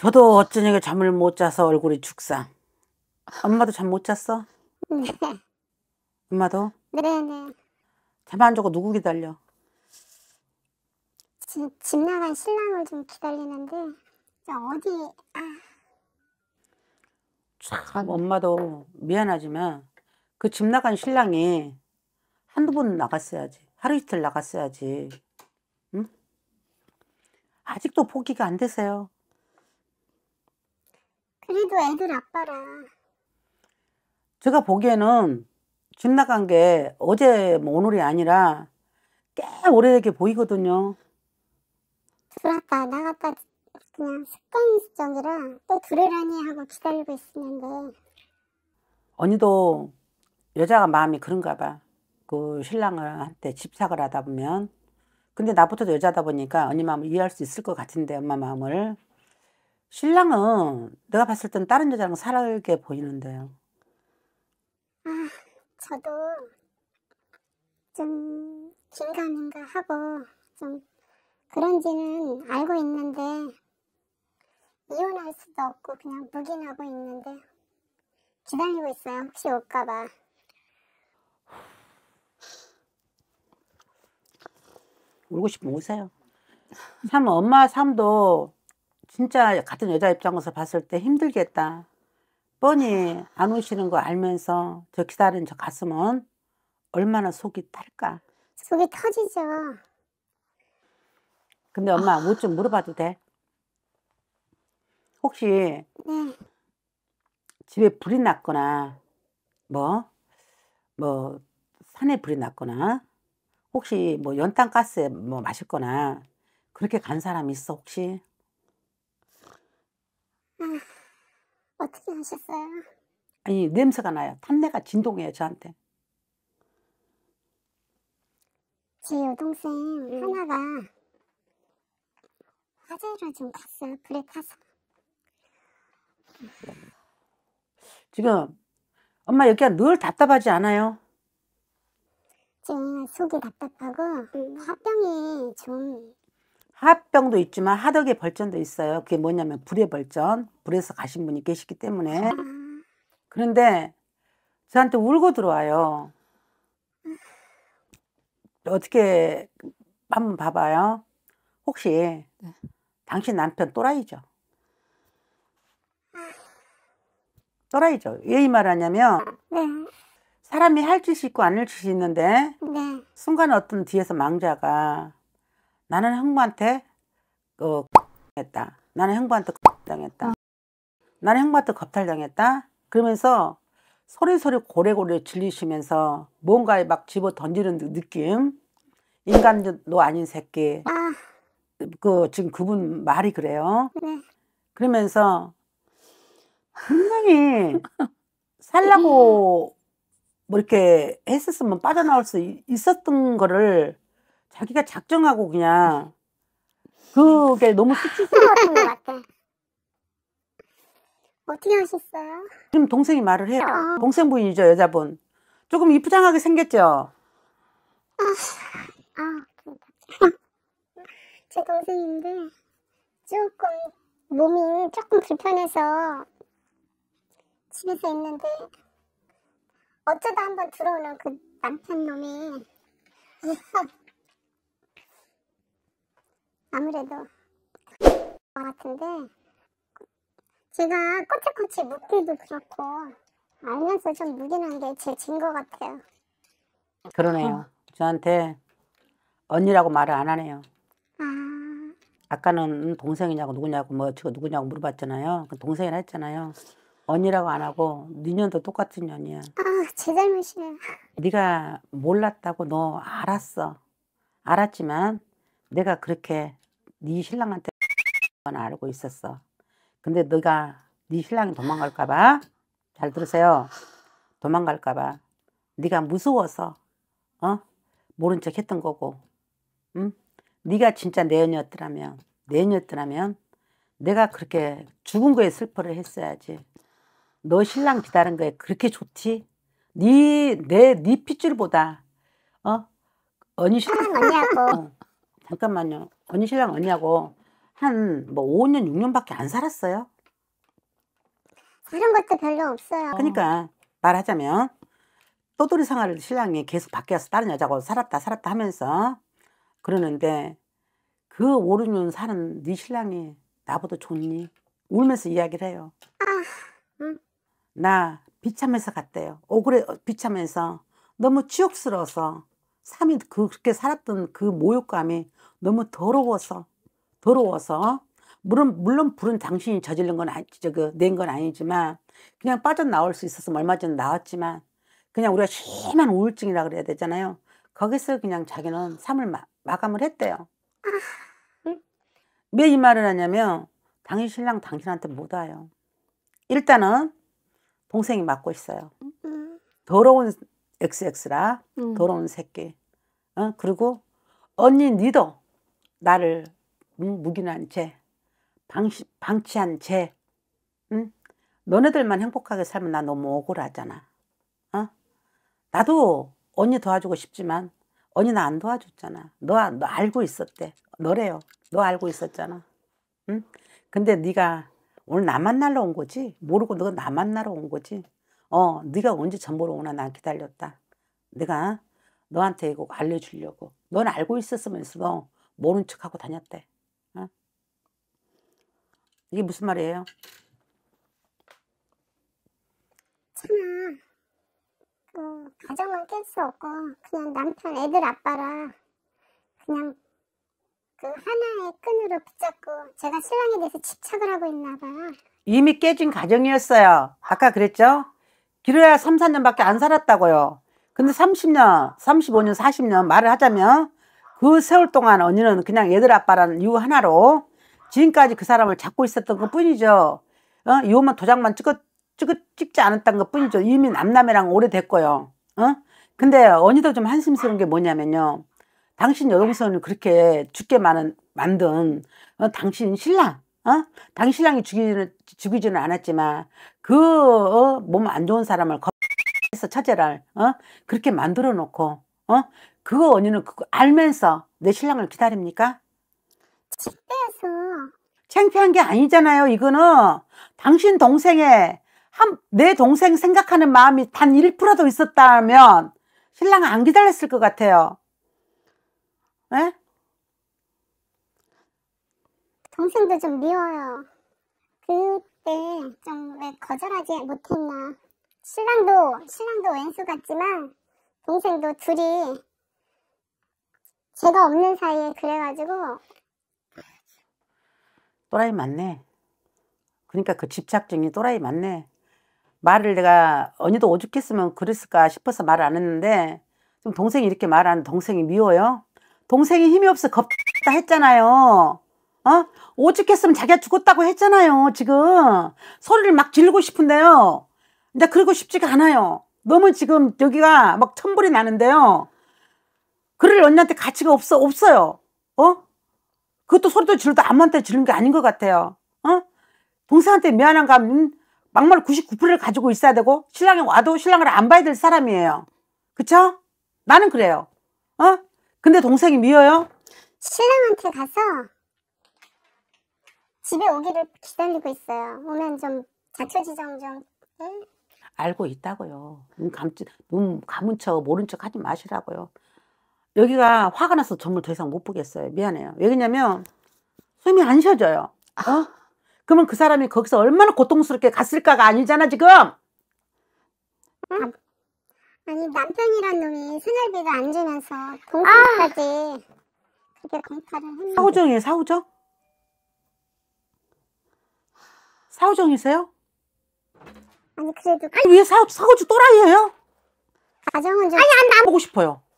저도 어쩌니까 잠을 못 자서 얼굴이 죽상. 엄마도 잠 못 잤어? 네. 엄마도? 네네. 잠안 자고 누구 기다려? 지, 집 나간 신랑을 좀 기다리는데 어디 아. 참 엄마도 미안하지만 그 집 나간 신랑이 한두 번 나갔어야지 하루 이틀 나갔어야지 응? 아직도 포기가 안 되세요 그래도 애들 아빠라. 제가 보기에는 집 나간 게 어제 뭐 오늘이 아니라 꽤 오래되게 보이거든요. 들어갔다 나갔다 그냥 습관적이라 또 들으라니 하고 기다리고 있었는데 언니도 여자가 마음이 그런가 봐. 그 신랑한테 집착을 하다 보면 근데 나부터 여자다 보니까 언니 마음을 이해할 수 있을 것 같은데 엄마 마음을 신랑은 내가 봤을 땐 다른 여자랑 살게 보이는데요. 아, 저도 좀 긴가민가 하고 좀 그런지는 알고 있는데 이혼할 수도 없고 그냥 묵인하고 있는데 기다리고 있어요. 혹시 올까봐. 울고 싶으면 오세요. 삶 엄마 삶도 진짜 같은 여자 입장에서 봤을 때 힘들겠다. 뻔히 안 오시는 거 알면서 저기다린저 가슴은 얼마나 속이 탈까. 속이 터지죠. 근데 엄마 아... 뭐좀 물어봐도 돼? 혹시 네. 집에 불이 났거나 뭐뭐 뭐 산에 불이 났거나 혹시 뭐 연탄가스에 뭐 마셨거나 그렇게 간 사람 있어 혹시? 아, 어떻게 하셨어요? 아니 냄새가 나요. 탄내가 진동해요 저한테. 제 여동생 하나가 화재로 좀 갔어요. 불에 타서. 지금 엄마 여기가 늘 답답하지 않아요? 제 속이 답답하고 화병이 좀 합병도 있지만 하덕의 벌전도 있어요. 그게 뭐냐면 불의 벌전. 불에서 가신 분이 계시기 때문에. 그런데 저한테 울고 들어와요. 어떻게 한번 봐봐요. 혹시 네. 당신 남편 또라이죠? 또라이죠. 왜 이 말하냐면 네. 사람이 할 짓이 있고 안 할 짓이 있는데 네. 순간 어떤 뒤에서 망자가 나는 형부한테 어, 했다. 나는 형부한테 겁당했다. 어. 나는 형부한테 겁탈당했다. 그러면서 소리소리 고래고래 질리시면서 뭔가에 막 집어 던지는 느낌. 인간도 아닌 새끼. 아. 그 지금 그분 말이 그래요. 네. 그러면서 분명히 살라고 뭐 이렇게 했었으면 빠져나올 수 있었던 거를 자기가 작정하고 그냥 그게 너무 수치스러웠던 것 같아. 어떻게 하셨어요? 지금 동생이 말을 해요. 어. 동생 부인이죠 여자분. 조금 이쁘장하게 생겼죠. 아, 아, 제 동생인데 조금 몸이 조금 불편해서 집에서 있는데 어쩌다 한번 들어오는 그 남편 놈이 아무래도 것 같은데 제가 꼬치꼬치 묻기도 그렇고 알면서 좀 묻이는 게제진것 같아요. 그러네요. 음. 저한테 언니라고 말을 안 하네요. 아, 아까는 동생이냐고 누구냐고 뭐 저거 누구냐고 물어봤잖아요. 그 동생이라 했잖아요. 언니라고 안 하고 니년도 똑같은 년이야. 아, 제 잘못이네요. 네가 몰랐다고 너 알았어. 알았지만 내가 그렇게 네 신랑한테 건 알고 있었어. 근데 네가 네 신랑이 도망갈까 봐. 잘 들으세요. 도망갈까 봐. 네가 무서워서 어? 모른 척 했던 거고. 응? 네가 진짜 내연이었더라면 내연이었더라면 내가 그렇게 죽은 거에 슬퍼를 했어야지. 너 신랑 기다린 거에 그렇게 좋지? 네, 내, 네 핏줄보다, 어? 언니 신랑 언니하고. 어. 잠깐만요. 언니 신랑 언니하고 한 뭐 5년, 6년밖에 안 살았어요. 그런 것도 별로 없어요. 그러니까 말하자면 떠돌이 생활을 신랑이 계속 밖에 와서 다른 여자하고 살았다 살았다 하면서 그러는데 그 5, 6년 사는 네 신랑이 나보다 좋니? 울면서 이야기를 해요. 아, 응. 나 비참해서 갔대요. 오그래 비참해서 너무 추억스러워서 3일 그렇게 살았던 그 모욕감이 너무 더러워서 더러워서 물론 물론 불은 당신이 저지른 건 아니 저그 낸 건 아니지만 그냥 빠져나올 수 있어서 얼마 전에 나왔지만 그냥 우리가 심한 우울증이라 그래야 되잖아요. 거기서 그냥 자기는 삶을 마, 마감을 했대요. 왜 이 말을 하냐면 당신 신랑 당신한테 못 와요. 일단은 동생이 맡고 있어요. 더러운 XX라 음. 더러운 새끼. 어? 그리고 언니 니도 나를 음, 묵인한 죄, 방치, 방치한 채 응? 너네들만 행복하게 살면 나 너무 억울하잖아. 어? 나도 언니 도와주고 싶지만 언니 나 안 도와줬잖아. 너, 너 알고 있었대. 너래요. 너 알고 있었잖아. 응? 근데 네가 오늘 나 만나러 온 거지? 모르고 너가 나 만나러 온 거지? 어, 네가 언제 전보로 오나 난 기다렸다. 내가 너한테 이거 알려주려고. 넌 알고 있었으면서도 모른 척하고 다녔대. 어? 이게 무슨 말이에요? 참아. 뭐가정은깰수 어, 없고 그냥 남편 애들 아빠라 그냥 그 하나의 끈으로 붙잡고 제가 신랑에 대해서 집착을 하고 있나 봐 이미 깨진 가정이었어요. 아까 그랬죠? 길어야 3, 4년밖에 안 살았다고요. 근데 30년, 35년, 40년 말을 하자면 그 세월 동안 언니는 그냥 얘들 아빠라는 이유 하나로 지금까지 그 사람을 잡고 있었던 것 뿐이죠. 어? 이혼만 도장만 찍어, 찍어, 찍지 않았던 것 뿐이죠. 이미 남남이랑 오래됐고요. 어? 근데 언니도 좀 한심스러운 게 뭐냐면요. 당신 여동생을 그렇게 죽게 많은, 만든 어? 당신 신랑, 어? 당신 신랑이 죽이지는, 죽이지는 않았지만 그 어? 몸안 좋은 사람을 거기서 처제를 어? 그렇게 만들어 놓고 어? 그거 언니는 그거 알면서 내 신랑을 기다립니까? 창피해서 창피한 게 아니잖아요 이거는 당신 동생의 한, 내 동생 생각하는 마음이 단 1%도 있었다면 신랑 안 기다렸을 것 같아요 에? 네? 동생도 좀 미워요 그 그때 네, 좀왜 네, 거절하지 못했나 신랑도 신랑도 왼수 같지만 동생도 둘이 제가 없는 사이에 그래가지고 또라이 맞네 그러니까 그 집착증이 또라이 맞네 말을 내가 언니도 오죽했으면 그랬을까 싶어서 말을 안 했는데 좀 동생이 이렇게 말하는 동생이 미워요 동생이 힘이 없어 겁다 했잖아요 어? 오죽했으면 자기가 죽었다고 했잖아요, 지금. 소리를 막 지르고 싶은데요. 근데 그러고 싶지가 않아요. 너무 지금 여기가 막 천불이 나는데요. 그럴 언니한테 가치가 없어, 없어요. 어? 그것도 소리도 지르도 아무한테 지르는 게 아닌 것 같아요. 어? 동생한테 미안한 감, 막말 99%를 가지고 있어야 되고, 신랑이 와도 신랑을 안 봐야 될 사람이에요. 그쵸? 나는 그래요. 어? 근데 동생이 미워요? 신랑한테 가서 집에 오기를 기다리고 있어요. 오면 좀 자초지정 좀. 응? 예? 알고 있다고요. 눈 음. 감지 눈 감은 척 모른 척 하지 마시라고요. 여기가 화가 나서 정말 더 이상 못 보겠어요. 미안해요. 왜냐면 숨이 안 쉬어져요. 어? 그러면 그 사람이 거기서 얼마나 고통스럽게 갔을까가 아니잖아 지금. 응? 아니 남편이란 놈이 생활비가안 주면서 공사까지 아! 그렇게 공사를 했는데. 사우정이에요 사우정? 사오정이세요? 아니 그래도 아니 왜 사, 사오주 또라이예요? 가정은 아, 아, 좀 아니 안 나보고 싶어요